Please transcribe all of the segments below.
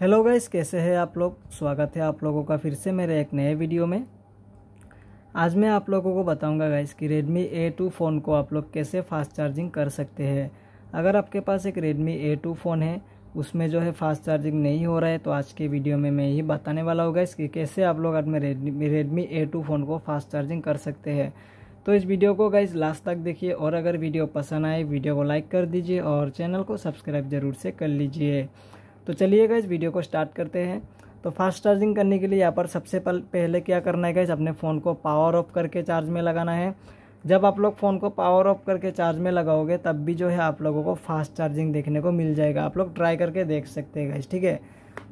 hello guys कैसे हैं आप लोग स्वागत है आप लोगों का फिर से मेरे एक नए वीडियो में आज मैं आप लोगों को बताऊंगा गाइस कि Redmi A2 फ़ोन को आप लोग कैसे फास्ट चार्जिंग कर सकते हैं अगर आपके पास एक Redmi A2 फ़ोन है उसमें जो है फास्ट चार्जिंग नहीं हो रहा है तो आज के वीडियो में मैं यही बताने वाला हूँ गाइस कि कैसे आप लोग अपने रेडमी रेडमी ए फ़ोन को फास्ट चार्जिंग कर सकते हैं तो इस वीडियो को गाइज लास्ट तक देखिए और अगर वीडियो पसंद आए वीडियो को लाइक कर दीजिए और चैनल को सब्सक्राइब ज़रूर से कर लीजिए तो चलिए गए वीडियो को स्टार्ट करते हैं तो फास्ट चार्जिंग करने के लिए यहाँ पर सबसे पहले क्या करना है गाइज अपने फ़ोन को पावर ऑफ करके चार्ज में लगाना है जब आप लोग फ़ोन को पावर ऑफ करके चार्ज में लगाओगे तब भी जो है आप लोगों को फास्ट चार्जिंग देखने को मिल जाएगा आप लोग ट्राई करके देख सकते हैं गाइज ठीक है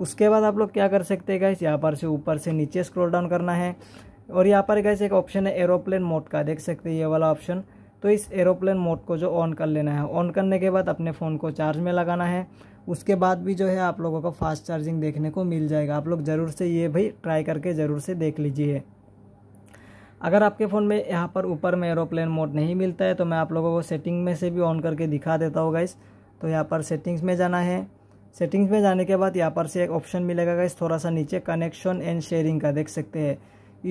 उसके बाद आप लोग क्या कर सकते हैं गाइज यहाँ पर से ऊपर से नीचे स्क्रॉल डाउन करना है और यहाँ पर गाइस एक ऑप्शन है एरोप्लेन मोड का देख सकते हैं ये वाला ऑप्शन तो इस एरोप्लेन मोड को जो ऑन कर लेना है ऑन करने के बाद अपने फ़ोन को चार्ज में लगाना है उसके बाद भी जो है आप लोगों को फास्ट चार्जिंग देखने को मिल जाएगा आप लोग ज़रूर से ये भी ट्राई करके ज़रूर से देख लीजिए अगर आपके फ़ोन में यहाँ पर ऊपर में एरोप्लेन मोड नहीं मिलता है तो मैं आप लोगों को सेटिंग में से भी ऑन करके दिखा देता हूँ गाइस तो यहाँ पर सेटिंग्स में जाना है सेटिंग्स में जाने के बाद यहाँ पर से एक ऑप्शन मिलेगा गाइस थोड़ा सा नीचे कनेक्शन एंड शेयरिंग का देख सकते हैं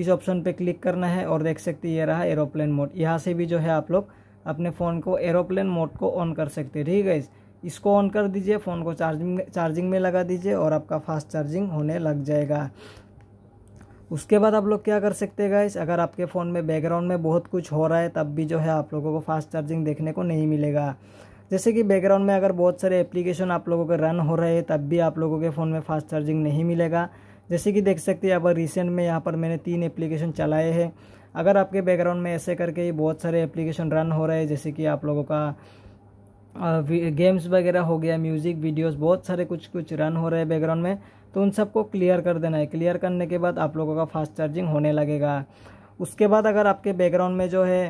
इस ऑप्शन पर क्लिक करना है और देख सकते ये रहा एरोप्लेन मोड यहाँ से भी जो है आप लोग अपने फ़ोन को एरोप्लेन मोड को ऑन कर सकते हैं ठीक है इसको ऑन कर दीजिए फ़ोन को चार्जिंग चार्जिंग में लगा दीजिए और आपका फास्ट चार्जिंग होने लग जाएगा उसके बाद आप लोग क्या कर सकते हैं गाइस अगर आपके फ़ोन में बैकग्राउंड में बहुत कुछ हो रहा है तब भी जो है आप लोगों को फास्ट चार्जिंग देखने को नहीं मिलेगा जैसे कि बैकग्राउंड में अगर बहुत सारे एप्लीकेशन आप लोगों के रन हो रहे हैं तब भी आप लोगों के फ़ोन में फास्ट चार्जिंग नहीं मिलेगा जैसे कि देख सकते हैं अब रिसेंट में यहाँ पर मैंने तीन एप्लीकेशन चलाए हैं अगर आपके बैकग्राउंड में ऐसे करके बहुत सारे एप्लीकेशन रन हो रहे हैं जैसे कि आप लोगों का गेम्स वगैरह हो गया म्यूज़िक वीडियोस बहुत सारे कुछ कुछ रन हो रहे हैं बैकग्राउंड में तो उन सबको क्लियर कर देना है क्लियर करने के बाद आप लोगों का फास्ट चार्जिंग होने लगेगा उसके बाद अगर आपके बैकग्राउंड में जो है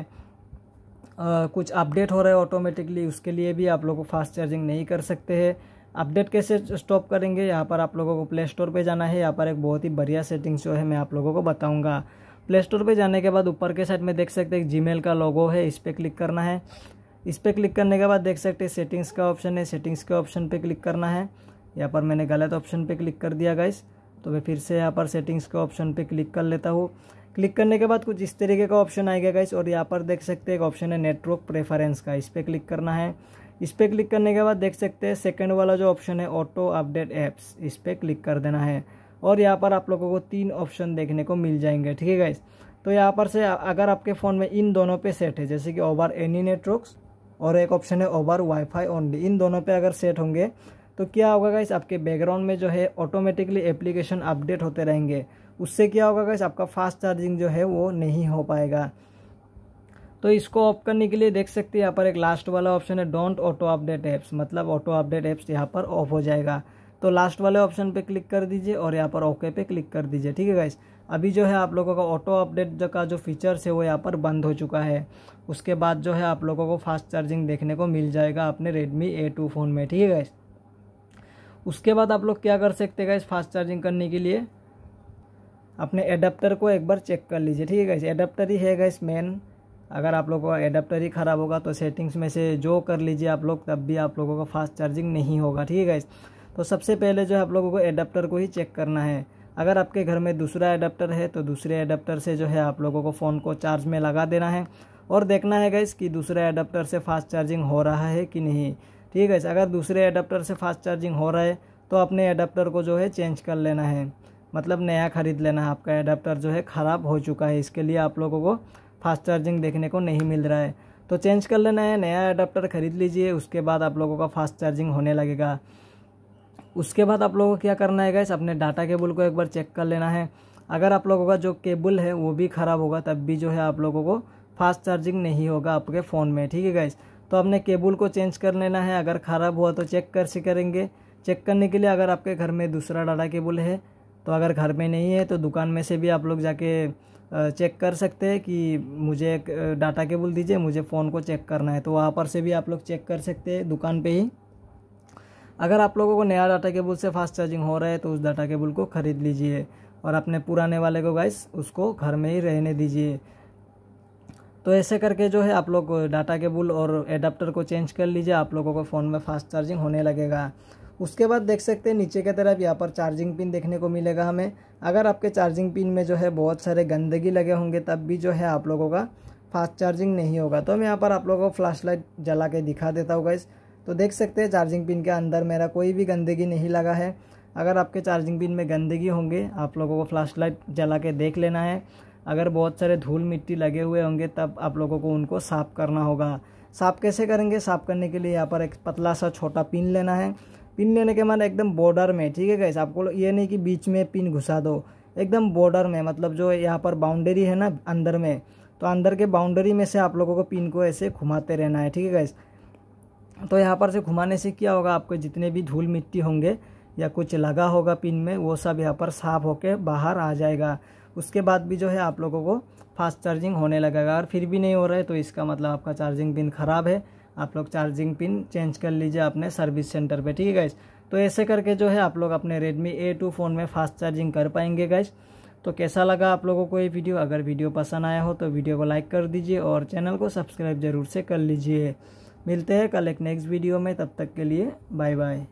आ, कुछ अपडेट हो रहा है ऑटोमेटिकली उसके लिए भी आप लोग फास्ट चार्जिंग नहीं कर सकते हैं अपडेट कैसे स्टॉप करेंगे यहाँ पर आप लोगों को प्ले स्टोर पर जाना है यहाँ पर एक बहुत ही बढ़िया सेटिंग्स जो है मैं आप लोगों को बताऊँगा प्ले स्टोर पर जाने के बाद ऊपर के साइड में देख सकते हैं जी का लोगो है इस पर क्लिक करना है इस पर क्लिक करने के बाद देख सकते हैं सेटिंग्स का ऑप्शन है सेटिंग्स के ऑप्शन पे क्लिक करना है यहाँ पर मैंने गलत ऑप्शन पे क्लिक कर दिया गाइस तो मैं फिर से यहाँ पर सेटिंग्स के ऑप्शन पे क्लिक कर लेता हूँ क्लिक करने के बाद कुछ इस तरीके का ऑप्शन आएगा गाइस और यहाँ पर देख सकते हैं एक ऑप्शन है नेटवर्क प्रेफरेंस का इस पर क्लिक करना है इस पर क्लिक करने के बाद देख सकते हैं सेकेंड वाला जो ऑप्शन है ऑटो अपडेट ऐप्स इस पर क्लिक कर देना है और यहाँ पर आप लोगों को तीन ऑप्शन देखने को मिल जाएंगे ठीक है गाइस तो यहाँ पर से अगर आपके फ़ोन में इन दोनों पे सेट है जैसे कि ओवर एनी नेटवर्क्स और एक ऑप्शन है ओवर वाईफाई ओनली इन दोनों पे अगर सेट होंगे तो क्या होगा गाइस आपके बैकग्राउंड में जो है ऑटोमेटिकली एप्लीकेशन अपडेट होते रहेंगे उससे क्या होगा गाइस आपका फास्ट चार्जिंग जो है वो नहीं हो पाएगा तो इसको ऑफ करने के लिए देख सकते हैं यहाँ पर एक लास्ट वाला ऑप्शन है डोंट ऑटो अपडेट ऐप्स मतलब ऑटो अपडेट ऐप्स यहाँ पर ऑफ हो जाएगा तो लास्ट वाले ऑप्शन पे क्लिक कर दीजिए और यहाँ पर ओके पे क्लिक कर दीजिए ठीक है गाइस अभी जो है आप लोगों का ऑटो अपडेट का जो फीचर्स है वो यहाँ पर बंद हो चुका है उसके बाद जो है आप लोगों को फास्ट चार्जिंग देखने को मिल जाएगा अपने रेडमी ए टू फ़ोन में ठीक है गाइस उसके बाद आप लोग क्या कर सकते गाइस फास्ट चार्जिंग करने के लिए अपने एडाप्टर को एक बार चेक कर लीजिए ठीक है गाइस एडाप्टर ही है गाइस मेन अगर आप लोगों का एडाप्टर ही ख़राब होगा तो सेटिंग्स में से जो कर लीजिए आप लोग तब भी आप लोगों का फास्ट चार्जिंग नहीं होगा ठीक है गाइस तो सबसे पहले जो है आप लोगों को एडाप्टर को ही चेक करना है अगर आपके घर में दूसरा एडाप्टर है तो दूसरे एडाप्टर से जो है आप लोगों को फ़ोन को चार्ज में लगा देना है और देखना है गैस कि दूसरे एडाप्टर से फास्ट चार्जिंग हो रहा है कि नहीं ठीक है अगर दूसरे एडाप्टर से फास्ट चार्जिंग हो रहा है तो अपने एडाप्टर को जो है चेंज कर लेना है मतलब नया ख़रीद लेना है आपका एडाप्टर जो है ख़राब हो चुका है इसके लिए आप लोगों को फास्ट चार्जिंग देखने को नहीं मिल रहा है तो चेंज कर लेना है नया एडाप्टर ख़रीद लीजिए उसके बाद आप लोगों का फास्ट चार्जिंग होने लगेगा उसके बाद आप लोगों को क्या करना है गैस अपने डाटा केबल को एक बार चेक कर लेना है अगर आप लोगों का जो केबल है वो भी ख़राब होगा तब भी जो है आप लोगों को फास्ट चार्जिंग नहीं होगा आपके फ़ोन में ठीक है गैस तो आपने केबल को चेंज कर लेना है अगर ख़राब हुआ तो चेक कर से करेंगे चेक करने के लिए अगर आपके घर में दूसरा डाटा केबल है तो अगर घर में नहीं है तो दुकान में से भी आप लोग जाके चेक कर सकते हैं कि मुझे एक डाटा केबल दीजिए मुझे फ़ोन को चेक करना है तो वहाँ पर से भी आप लोग चेक कर सकते हैं दुकान पे ही अगर आप लोगों को नया डाटा केबल से फास्ट चार्जिंग हो रहा है तो उस डाटा केबल को ख़रीद लीजिए और अपने पुराने वाले को गाइस उसको घर में ही रहने दीजिए तो ऐसे करके जो है आप लोग डाटा केबल और एडाप्टर को चेंज कर लीजिए आप लोगों को फ़ोन में फास्ट चार्जिंग होने लगेगा उसके बाद देख सकते हैं नीचे की तरफ यहाँ पर चार्जिंग पिन देखने को मिलेगा हमें अगर आपके चार्जिंग पिन में जो है बहुत सारे गंदगी लगे होंगे तब भी जो है आप लोगों का फास्ट चार्जिंग नहीं होगा तो मैं यहाँ पर आप लोगों को फ्लैश लाइट जला के दिखा देता हूँ गाइज़ तो देख सकते हैं चार्जिंग पिन के अंदर मेरा कोई भी गंदगी नहीं लगा है अगर आपके चार्जिंग पिन में गंदगी होंगे आप लोगों को फ्लैश लाइट जला के देख लेना है अगर बहुत सारे धूल मिट्टी लगे हुए होंगे तब आप लोगों को उनको साफ़ करना होगा साफ़ कैसे करेंगे साफ़ करने के लिए यहाँ पर एक पतला सा छोटा पिन लेना है पिन लेने के बाद एकदम बॉर्डर में ठीक है कैसे आपको ये नहीं कि बीच में पिन घुसा दो एकदम बॉर्डर में मतलब जो यहाँ पर बाउंड्री है ना अंदर में तो अंदर के बाउंड्री में से आप लोगों को पिन को ऐसे घुमाते रहना है ठीक है गैस तो यहाँ पर से घुमाने से क्या होगा आपके जितने भी धूल मिट्टी होंगे या कुछ लगा होगा पिन में वो सब यहाँ पर साफ होकर बाहर आ जाएगा उसके बाद भी जो है आप लोगों को फास्ट चार्जिंग होने लगेगा और फिर भी नहीं हो रहा है तो इसका मतलब आपका चार्जिंग पिन ख़राब है आप लोग चार्जिंग पिन चेंज कर लीजिए अपने सर्विस सेंटर पे ठीक है गैस तो ऐसे करके जो है आप लोग अपने रेडमी ए टू फ़ोन में फास्ट चार्जिंग कर पाएंगे गैस तो कैसा लगा आप लोगों को ये वीडियो अगर वीडियो पसंद आया हो तो वीडियो को लाइक कर दीजिए और चैनल को सब्सक्राइब ज़रूर से कर लीजिए मिलते हैं कल एक नेक्स्ट वीडियो में तब तक के लिए बाय बाय